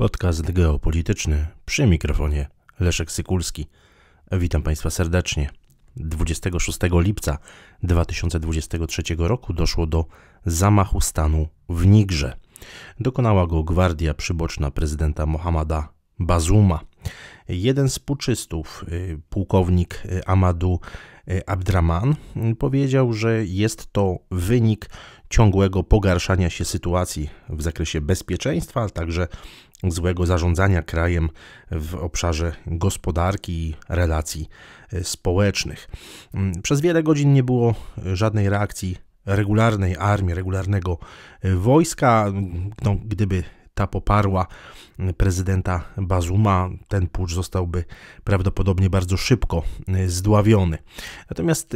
Podcast geopolityczny przy mikrofonie Leszek Sykulski. Witam Państwa serdecznie. 26 lipca 2023 roku doszło do zamachu stanu w Nigrze. Dokonała go gwardia przyboczna prezydenta Mohamada Bazuma. Jeden z puczystów, y, pułkownik y, Amadu y, Abdraman, powiedział, że jest to wynik ciągłego pogarszania się sytuacji w zakresie bezpieczeństwa, ale także złego zarządzania krajem w obszarze gospodarki i relacji e, społecznych. Mm, przez wiele godzin nie było e, żadnej reakcji regularnej armii, regularnego e, wojska. Mm, no, gdyby ta poparła mm, prezydenta Bazuma, ten pucz zostałby prawdopodobnie bardzo szybko zdławiony. Natomiast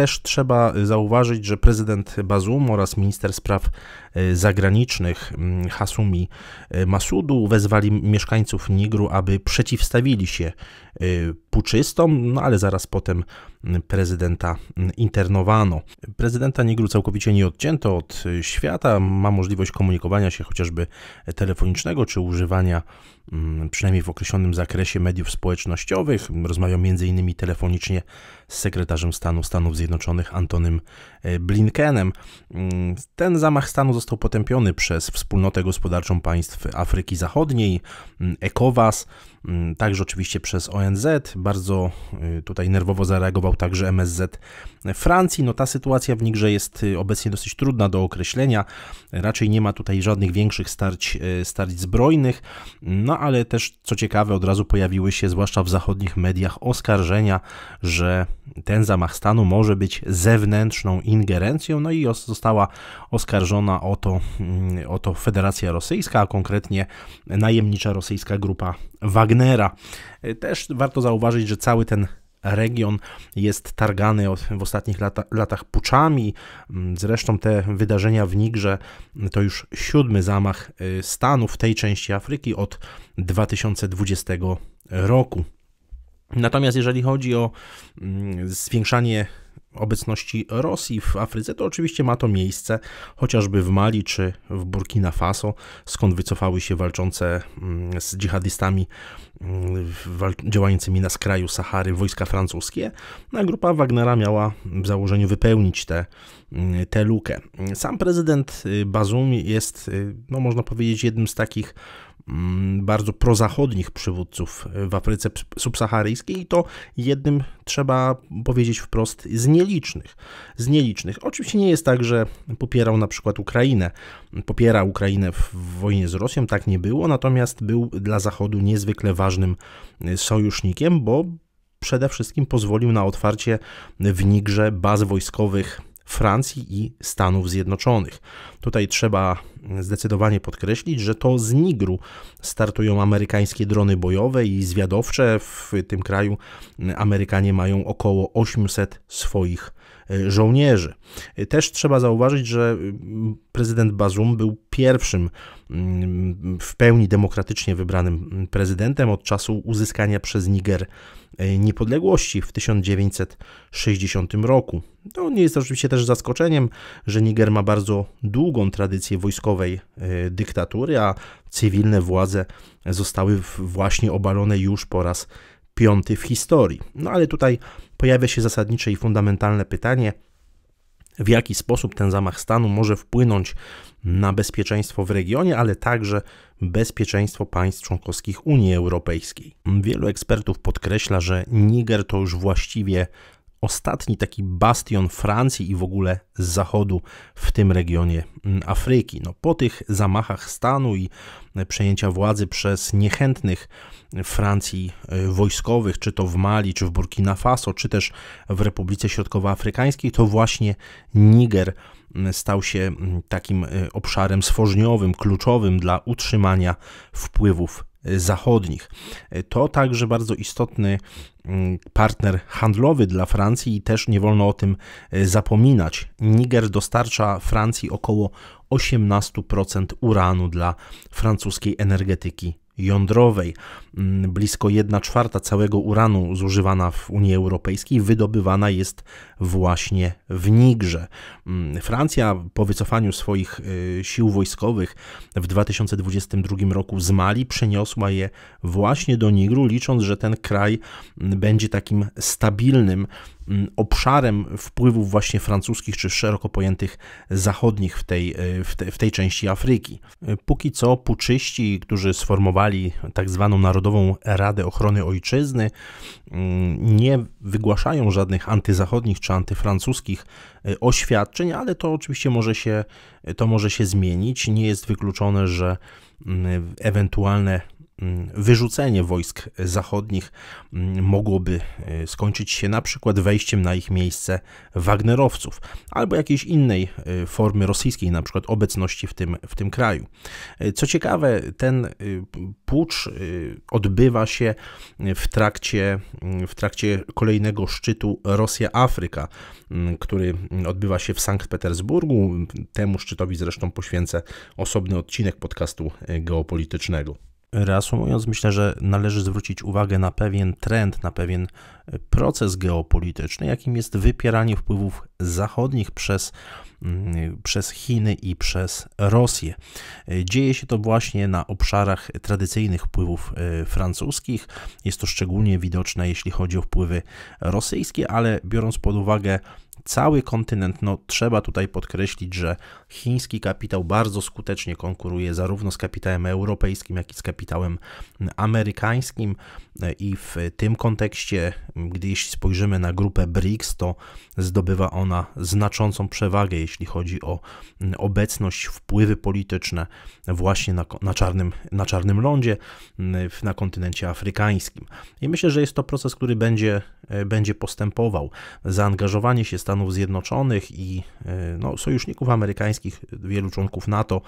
też trzeba y, zauważyć, że prezydent Bazum oraz minister spraw y, zagranicznych mm, Hasumi y, Masudu wezwali mieszkańców Nigru, aby przeciwstawili się puczystą, no ale zaraz potem prezydenta internowano. Prezydenta Nigru całkowicie nie odcięto od świata, ma możliwość komunikowania się chociażby telefonicznego czy używania mm, przynajmniej w określonym zakresie mediów społecznościowych. Rozmawiał m.in. telefonicznie z sekretarzem stanu Stanów Zjednoczonych Antonym e, Blinkenem. Mm, ten zamach stanu został potępiony przez Wspólnotę Gospodarczą Państw Afryki Zachodniej, mm, ECOWAS, także oczywiście przez ONZ. Bardzo y, tutaj nerwowo zareagował także MSZ Francji. No ta sytuacja w Nigrze jest y, obecnie dosyć trudna do określenia. Raczej nie ma tutaj żadnych większych starć, y, starć zbrojnych, no ale też co ciekawe od razu pojawiły się, zwłaszcza w zachodnich mediach, oskarżenia, że ten zamach stanu może być zewnętrzną ingerencją, no i została oskarżona o to, mm, o to Federacja Rosyjska, a konkretnie najemnicza rosyjska grupa Wagnera. E, też warto zauważyć, że cały ten region jest targany w ostatnich lata, latach puczami. Mm, zresztą te wydarzenia w Nigrze to już siódmy zamach e, stanu w tej części Afryki od 2020 roku. Natomiast jeżeli chodzi o mm, zwiększanie obecności Rosji w Afryce, to oczywiście ma to miejsce chociażby w Mali czy w Burkina Faso, skąd wycofały się walczące mm, z dżihadystami mm, działającymi na skraju Sahary wojska francuskie. No a grupa Wagnera miała w założeniu wypełnić tę te, mm, te lukę. Sam prezydent y, Bazoum jest, y, no można powiedzieć, jednym z takich Mm, bardzo prozachodnich przywódców w Afryce subsaharyjskiej i to jednym trzeba powiedzieć wprost z nielicznych. Z nielicznych. Oczywiście nie jest tak, że popierał na przykład Ukrainę, popiera Ukrainę w wojnie z Rosją, tak nie było, natomiast był dla Zachodu niezwykle ważnym y, sojusznikiem, bo przede wszystkim pozwolił na otwarcie w Nigrze baz wojskowych Francji i Stanów Zjednoczonych. Tutaj trzeba zdecydowanie podkreślić, że to z Nigru startują amerykańskie drony bojowe i zwiadowcze. W tym kraju Amerykanie mają około 800 swoich e, żołnierzy. Też trzeba zauważyć, że prezydent Bazum był pierwszym w pełni demokratycznie wybranym prezydentem od czasu uzyskania przez Niger E, niepodległości w 1960 roku. To nie jest oczywiście też zaskoczeniem, że Niger ma bardzo długą tradycję wojskowej e, dyktatury, a cywilne władze zostały właśnie obalone już po raz piąty w historii. No ale tutaj pojawia się zasadnicze i fundamentalne pytanie, w jaki sposób ten zamach stanu może wpłynąć na bezpieczeństwo w regionie, ale także bezpieczeństwo państw członkowskich Unii Europejskiej. Wielu ekspertów podkreśla, że Niger to już właściwie ostatni taki bastion Francji i w ogóle z zachodu w tym regionie mm, Afryki. No, po tych zamachach stanu i e, przejęcia władzy przez niechętnych e, Francji e, wojskowych, czy to w Mali, czy w Burkina Faso, czy też w Republice Środkowoafrykańskiej, to właśnie Niger mm, stał się mm, takim obszarem swożniowym, kluczowym dla utrzymania wpływów Y, zachodnich. Y, to także bardzo istotny mm, partner handlowy dla Francji i też nie wolno o tym y, zapominać. Niger dostarcza Francji około 18% uranu dla francuskiej energetyki jądrowej. Mm, blisko 1 czwarta całego uranu zużywana w Unii Europejskiej wydobywana jest właśnie w Nigrze. Mm, Francja po wycofaniu swoich y, sił wojskowych w 2022 roku z Mali przeniosła je właśnie do Nigru, licząc, że ten kraj mm, będzie takim stabilnym Mm, obszarem wpływów właśnie francuskich czy szeroko pojętych zachodnich w tej, e, w, te, w tej części Afryki. E, póki co puczyści, którzy sformowali tak zwaną Narodową Radę Ochrony Ojczyzny, mm, nie wygłaszają żadnych antyzachodnich czy antyfrancuskich e, oświadczeń, ale to oczywiście może się, to może się zmienić. Nie jest wykluczone, że mm, ewentualne Mm, wyrzucenie wojsk zachodnich mm, mogłoby e, skończyć się na przykład wejściem na ich miejsce Wagnerowców albo jakiejś innej e, formy rosyjskiej, na przykład obecności w tym, w tym kraju. E, co ciekawe, ten pucz odbywa się w trakcie, mm, w trakcie kolejnego szczytu Rosja-Afryka, który odbywa się w Sankt Petersburgu. Temu szczytowi zresztą poświęcę osobny odcinek podcastu geopolitycznego. Reasumując, myślę, że należy zwrócić uwagę na pewien trend, na pewien e, proces geopolityczny, jakim jest wypieranie wpływów zachodnich przez, mm, przez Chiny i przez Rosję. E, dzieje się to właśnie na obszarach tradycyjnych wpływów e, francuskich. Jest to szczególnie widoczne, jeśli chodzi o wpływy rosyjskie, ale biorąc pod uwagę cały kontynent. No, trzeba tutaj podkreślić, że chiński kapitał bardzo skutecznie konkuruje zarówno z kapitałem europejskim, jak i z kapitałem amerykańskim. E, I w tym kontekście, gdy jeśli spojrzymy na grupę BRICS, to zdobywa ona znaczącą przewagę, jeśli chodzi o obecność, wpływy polityczne właśnie na, na, czarnym, na czarnym lądzie na kontynencie afrykańskim. I myślę, że jest to proces, który będzie, e, będzie postępował. Zaangażowanie się z Stanów Zjednoczonych i e, no, sojuszników amerykańskich, wielu członków NATO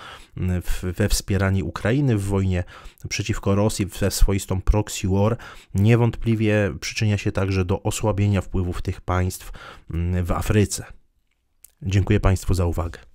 we wspieraniu Ukrainy w wojnie przeciwko Rosji, we swoistą proxy war, niewątpliwie przyczynia się także do osłabienia wpływów tych państw w Afryce. Dziękuję Państwu za uwagę.